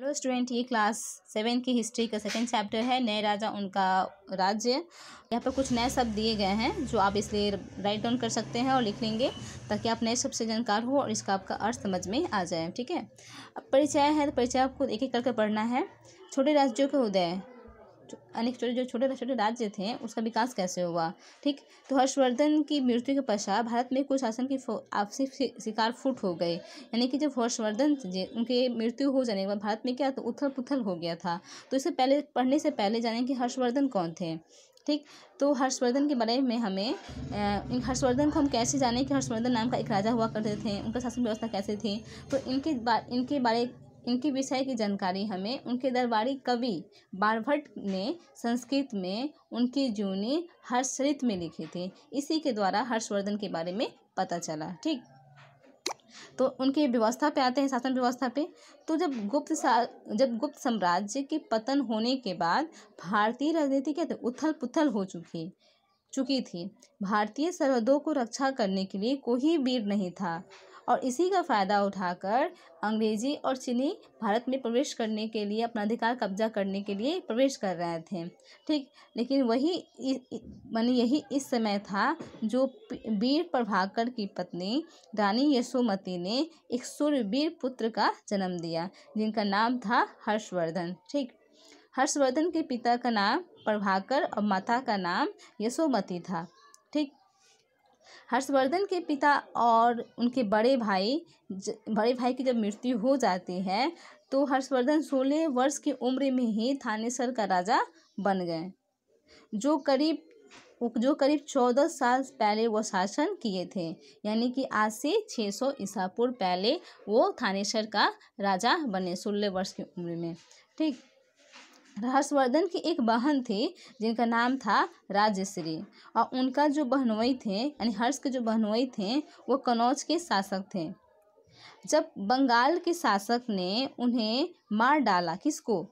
hello student ये class seven की history का सेकंड चैप्टर है नए राजा उनका राज्य यहाँ पर कुछ नए शब्द दिए गए हैं जो आप इसलिए राइट डाउन कर सकते हैं और लिख लेंगे ताकि आप नए शब्द से जानकार हो और इसका आपका अर्थ समझ में आ जाए ठीक है अब परिचय है तो परिचय आपको एक एक करके पढ़ना है छोटे राज्यों का उदय अनेक छोटे जो छोटे छोटे राज्य थे उसका विकास कैसे हुआ ठीक तो हर्षवर्धन की मृत्यु के पश्चात भारत में कुछ शासन की आपसी शिकार फूट हो गए यानी कि जब हर्षवर्धन उनके मृत्यु हो जाने के बाद भारत में क्या तो उथल पुथल हो गया था तो इससे पहले पढ़ने से पहले जाने कि हर्षवर्धन कौन थे ठीक तो हर्षवर्धन के बारे में हमें हर्षवर्धन को हम कैसे जाने कि हर्षवर्धन नाम का एक राजा हुआ करते थे उनका शासन व्यवस्था कैसे थी तो इनके बा, इनके बारे इनके विषय की जानकारी हमें उनके दरबारी कवि बारभट ने संस्कृत में उनकी जूनी हर्षरित में लिखी थी इसी के द्वारा हर्षवर्धन के बारे में पता चला ठीक तो उनकी व्यवस्था पे आते हैं शासन व्यवस्था पे तो जब गुप्त जब गुप्त साम्राज्य के पतन होने के बाद भारतीय राजनीति क्या उथल पुथल हो चुकी चुकी थी भारतीय सरहदों को रक्षा करने के लिए कोई वीर नहीं था और इसी का फ़ायदा उठाकर अंग्रेजी और चीनी भारत में प्रवेश करने के लिए अपना अधिकार कब्जा करने के लिए प्रवेश कर रहे थे ठीक लेकिन वही मानी यही इस समय था जो वीर प्रभाकर की पत्नी रानी यशोमती ने एक सूर्यवीर पुत्र का जन्म दिया जिनका नाम था हर्षवर्धन ठीक हर्षवर्धन के पिता का नाम प्रभाकर और माता का नाम यशोमती था ठीक हर्षवर्धन के पिता और उनके बड़े भाई बड़े भाई की जब मृत्यु हो जाती है तो हर्षवर्धन सोलह वर्ष की उम्र में ही थानेसर का राजा बन गए जो करीब जो करीब चौदह साल पहले वो शासन किए थे यानी कि आज से छः सौ ईसा पूर्व पहले वो थानेसर का राजा बने सोलह वर्ष की उम्र में ठीक हर्षवर्धन की एक बहन थी जिनका नाम था राजश्री और उनका जो बहनोई थे यानी हर्ष के जो बहनोई थे वो कनौज के शासक थे जब बंगाल के शासक ने उन्हें मार डाला किसको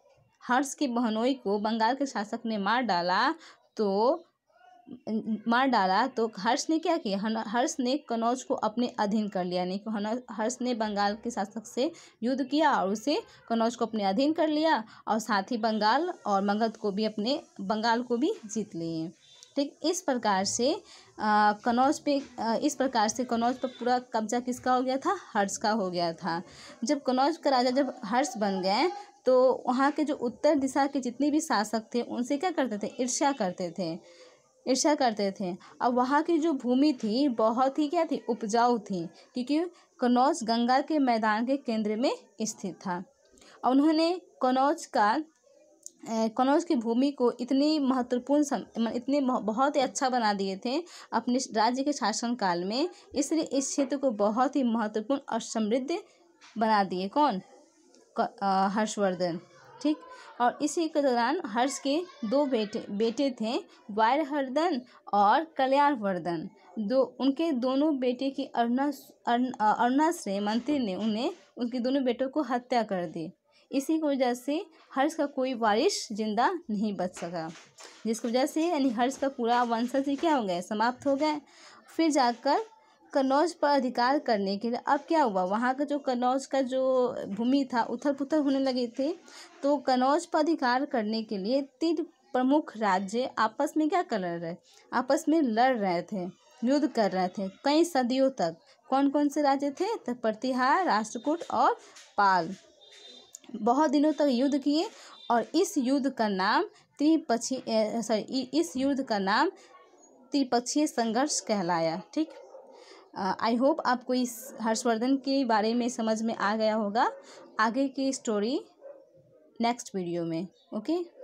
हर्ष की बहनोई को बंगाल के शासक ने मार डाला तो मार डाला तो हर्ष ने क्या किया हर्ष ने कनौज को अपने अधीन कर लिया यानी कि हर्ष ने बंगाल के शासक से युद्ध किया और उसे कनौज को अपने अधीन कर लिया और साथ ही बंगाल और मगध को भी अपने बंगाल को भी जीत लिए ठीक इस प्रकार से कनौज पे आ, इस प्रकार से कनौज पर पूरा कब्जा किसका हो गया था हर्ष का हो गया था जब कनौज का राजा जब हर्ष बन गए तो वहाँ के जो उत्तर दिशा के जितने भी शासक थे उनसे क्या करते थे ईर्ष्या करते थे ईर्ष्या करते थे अब वहाँ की जो भूमि थी बहुत ही क्या थी उपजाऊ थी क्योंकि कनौज गंगा के मैदान के केंद्र में स्थित था और उन्होंने कनौज का कनौज की भूमि को इतनी महत्वपूर्ण सम इतने बहुत ही अच्छा बना दिए थे अपने राज्य के शासनकाल में इसलिए इस क्षेत्र को बहुत ही महत्वपूर्ण और समृद्ध बना दिए कौन हर्षवर्धन ठीक और इसी के दौरान हर्ष के दो बेटे बेटे थे वायरहर्दन और कल्याणवर्धन दो उनके दोनों बेटे की अरुणा अरुणा मंत्री ने उन्हें उनके दोनों बेटों को हत्या कर दी इसी की वजह से हर्ष का कोई वारिश जिंदा नहीं बच सका जिसकी वजह से यानी हर्ष का पूरा वंशज क्या हो गया समाप्त हो गया फिर जाकर कन्नौज पर अधिकार करने के लिए अब क्या हुआ वहाँ का जो कन्नौज का जो भूमि था उथल पुथल होने लगी थी तो कन्नौज पर अधिकार करने के लिए तीन प्रमुख राज्य आपस में क्या कर रहे आपस में लड़ रहे थे युद्ध कर रहे थे कई सदियों तक कौन कौन से राज्य थे तो प्रतिहार राष्ट्रकूट और पाल बहुत दिनों तक युद्ध किए और इस युद्ध का नाम त्रिपक्षीय सॉरी इस युद्ध का नाम त्रिपक्षीय संघर्ष कहलाया ठीक आई होप आपको इस हर्षवर्धन के बारे में समझ में आ गया होगा आगे की स्टोरी नेक्स्ट वीडियो में ओके